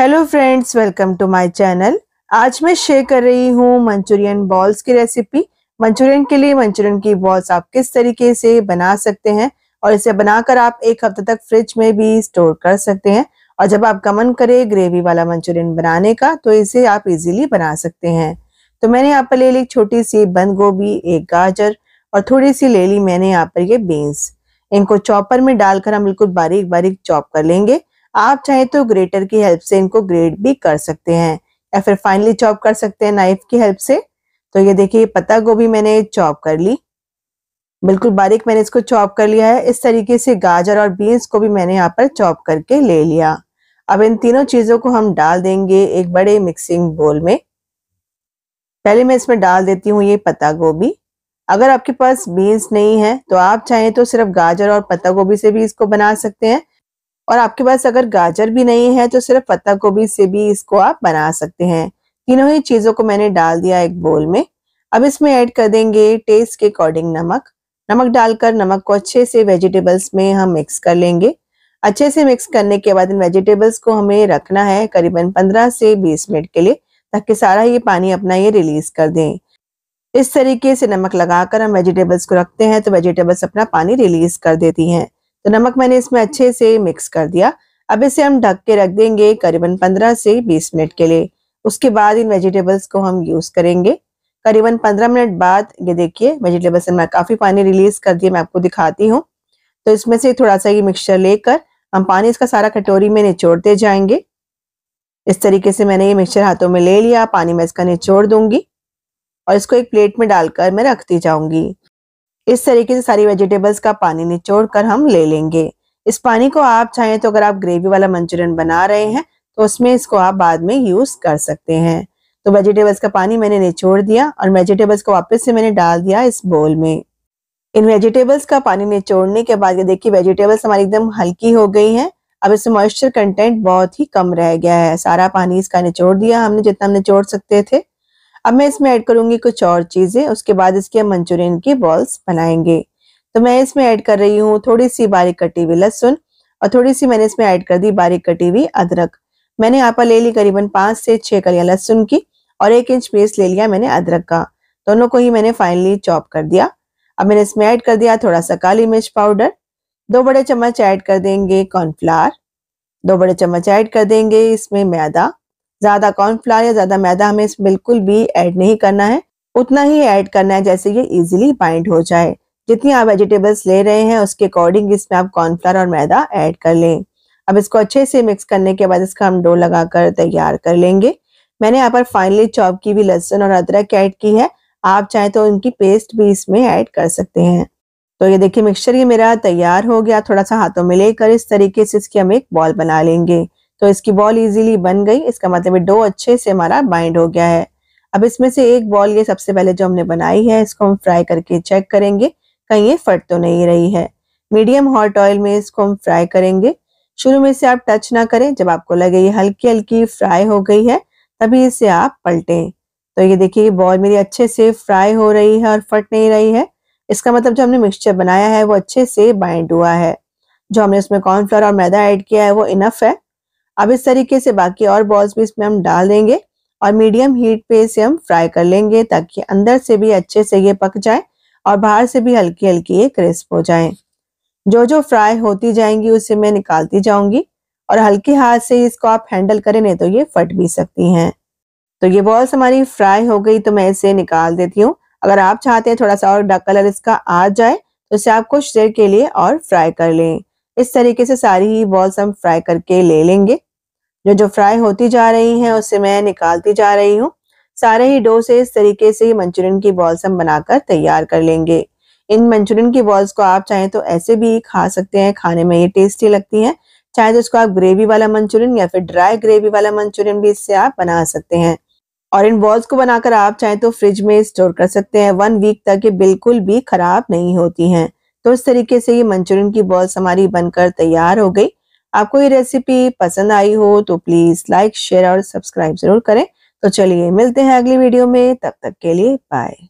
hello friends welcome to my channel आज मैं share कर रही हूँ मंचूरियन बॉल्स की रेसिपी मंचूरियन के लिए मंचूरियन की बॉल्स आप किस तरीके से बना सकते हैं और इसे बनाकर आप एक हफ्ते तक फ्रिज में भी स्टोर कर सकते हैं और जब आप गमन करें ग्रेवी वाला मंचूरियन बनाने का तो इसे आप इजीली बना सकते हैं तो मैंने यहाँ पर ले ली छोटी सी बंद गोभी एक गाजर और थोड़ी सी ले ली मैंने यहाँ पर ये बीन्स इनको चॉपर में डालकर हम बिल्कुल बारीक बारीक चॉप कर लेंगे आप चाहे तो ग्रेटर की हेल्प से इनको ग्रेड भी कर सकते हैं या फिर फाइनली चॉप कर सकते हैं नाइफ की हेल्प से तो ये देखिए पत्ता गोभी मैंने चॉप कर ली बिल्कुल बारीक मैंने इसको चॉप कर लिया है इस तरीके से गाजर और बीन्स को भी मैंने यहाँ पर चॉप करके ले लिया अब इन तीनों चीजों को हम डाल देंगे एक बड़े मिक्सिंग बोल में पहले मैं इसमें डाल देती हूँ ये पत्ता गोभी अगर आपके पास बीन्स नहीं है तो आप चाहें तो सिर्फ गाजर और पत्ता गोभी से भी इसको बना सकते हैं और आपके पास अगर गाजर भी नहीं है तो सिर्फ पत्ता गोभी से भी इसको आप बना सकते हैं तीनों ही चीज़ों को मैंने डाल दिया एक बोल में अब इसमें ऐड कर देंगे टेस्ट के अकॉर्डिंग नमक नमक डालकर नमक को अच्छे से वेजिटेबल्स में हम मिक्स कर लेंगे अच्छे से मिक्स करने के बाद इन वेजिटेबल्स को हमें रखना है करीबन 15 से 20 मिनट के लिए ताकि सारा ये पानी अपना ये रिलीज कर दें इस तरीके से नमक लगाकर हम वेजिटेबल्स को रखते हैं तो वेजिटेबल्स अपना पानी रिलीज कर देती हैं तो नमक मैंने इसमें अच्छे से मिक्स कर दिया अब इसे हम ढक के रख देंगे करीबन 15 से 20 मिनट के लिए उसके बाद इन वेजिटेबल्स को हम यूज करेंगे करीबन 15 मिनट बाद ये देखिए वेजिटेबल्स ने काफी पानी रिलीज कर दिया मैं आपको दिखाती हूँ तो इसमें से थोड़ा सा ये मिक्सचर लेकर हम पानी इसका सारा कटोरी में निचोड़ते जाएंगे इस तरीके से मैंने ये मिक्सचर हाथों में ले लिया पानी में इसका निचोड़ दूंगी और इसको एक प्लेट में डालकर मैं रखती जाऊंगी इस तरीके से सारी वेजिटेबल्स का पानी निचोड़ कर हम ले लेंगे इस पानी को आप चाहें तो अगर आप ग्रेवी वाला मंचूरियन बना रहे हैं तो उसमें इसको आप बाद में यूज कर सकते हैं तो वेजिटेबल्स का पानी मैंने निचोड़ दिया और वेजिटेबल्स को वापस से मैंने डाल दिया इस बोल में इन वेजिटेबल्स का पानी निचोड़ने के बाद ये देखिए वेजिटेबल्स हमारी एकदम हल्की हो गई हैं अब इसमें मॉइस्चर कंटेंट बहुत ही कम रह गया है सारा पानी इसका निचोड़ दिया हमने जितना निचोड़ सकते थे अब मैं इसमें ऐड करूंगी कुछ और चीज़ें उसके बाद इसके हम मंचूरियन की बॉल्स बनाएंगे तो मैं इसमें ऐड कर रही हूँ थोड़ी सी बारीक कटी हुई लहसुन और थोड़ी सी मैंने इसमें ऐड कर दी बारीक कटी हुई अदरक मैंने यहाँ पर ले ली करीबन पांच से छह कलियां लहसुन की और एक इंच पेस्ट ले लिया मैंने अदरक का दोनों को ही मैंने फाइनली चॉप कर दिया अब मैंने इसमें ऐड कर दिया थोड़ा सा काली मिर्च पाउडर दो बड़े चम्मच ऐड कर देंगे कॉर्नफ्लावर दो बड़े चम्मच ऐड कर देंगे इसमें मैदा ज्यादा कॉर्नफ्लावर या ज्यादा मैदा हमें इस बिल्कुल भी ऐड नहीं करना है उतना ही ऐड करना है जैसे ये इजीली बाइंड हो जाए जितनी आप वेजिटेबल्स ले रहे हैं उसके अकॉर्डिंग इसमें आप कॉर्नफ्लावर और मैदा ऐड कर लें अब इसको अच्छे से मिक्स करने के बाद इसका हम डो लगाकर तैयार कर लेंगे मैंने यहाँ पर फाइनली चॉप की भी लहसुन और अदरक ऐड की है आप चाहे तो उनकी पेस्ट भी इसमें ऐड कर सकते हैं तो ये देखिए मिक्सचर ये मेरा तैयार हो गया थोड़ा सा हाथों में लेकर इस तरीके से इसकी हम एक बॉल बना लेंगे तो इसकी बॉल इजीली बन गई इसका मतलब डो अच्छे से हमारा बाइंड हो गया है अब इसमें से एक बॉल ये सबसे पहले जो हमने बनाई है इसको हम फ्राई करके चेक करेंगे कहीं ये फट तो नहीं रही है मीडियम हॉट ऑयल में इसको हम फ्राई करेंगे शुरू में से आप टच ना करें जब आपको लगे ये हल्की हल्की फ्राई हो गई है तभी इसे आप पलटें तो ये देखिए बॉल मेरी अच्छे से फ्राई हो रही है और फट नहीं रही है इसका मतलब जो हमने मिक्सचर बनाया है वो अच्छे से बाइंड हुआ है जो हमने उसमें कॉर्नफ्लोर और मैदा ऐड किया है वो इनफ है अब इस तरीके से बाकी और बॉल्स भी इसमें हम डाल देंगे और मीडियम हीट पे इसे हम फ्राई कर लेंगे ताकि अंदर से भी अच्छे से ये पक जाए और बाहर से भी हल्की हल्की ये क्रिस्प हो जाए जो जो फ्राई होती जाएंगी उसे मैं निकालती जाऊंगी और हल्के हाथ से इसको आप हैंडल करें नहीं तो ये फट भी सकती हैं तो ये बॉल्स हमारी फ्राई हो गई तो मैं इसे निकाल देती हूँ अगर आप चाहते हैं थोड़ा सा और कलर इसका आ जाए तो इसे आप कुछ देर के लिए और फ्राई कर लें इस तरीके से सारी ही बॉल्स हम फ्राई करके ले लेंगे जो जो फ्राई होती जा रही हैं उससे मैं निकालती जा रही हूँ सारे ही डो से इस तरीके से मंचूरियन की बॉल्स हम बनाकर तैयार कर लेंगे इन मंचूरियन की बॉल्स को आप चाहें तो ऐसे भी खा सकते हैं खाने में ये टेस्टी लगती है चाहे तो इसको आप ग्रेवी वाला मंचूरियन या फिर ड्राई ग्रेवी वाला मंचूरियन भी इससे आप बना सकते हैं और इन बॉल्स को बनाकर आप चाहे तो फ्रिज में स्टोर कर सकते हैं वन वीक तक ये बिल्कुल भी खराब नहीं होती हैं तो इस तरीके से ये मंचूरियन की बॉल्स हमारी बनकर तैयार हो गई आपको ये रेसिपी पसंद आई हो तो प्लीज लाइक शेयर और सब्सक्राइब जरूर करें तो चलिए मिलते हैं अगली वीडियो में तब तक के लिए बाय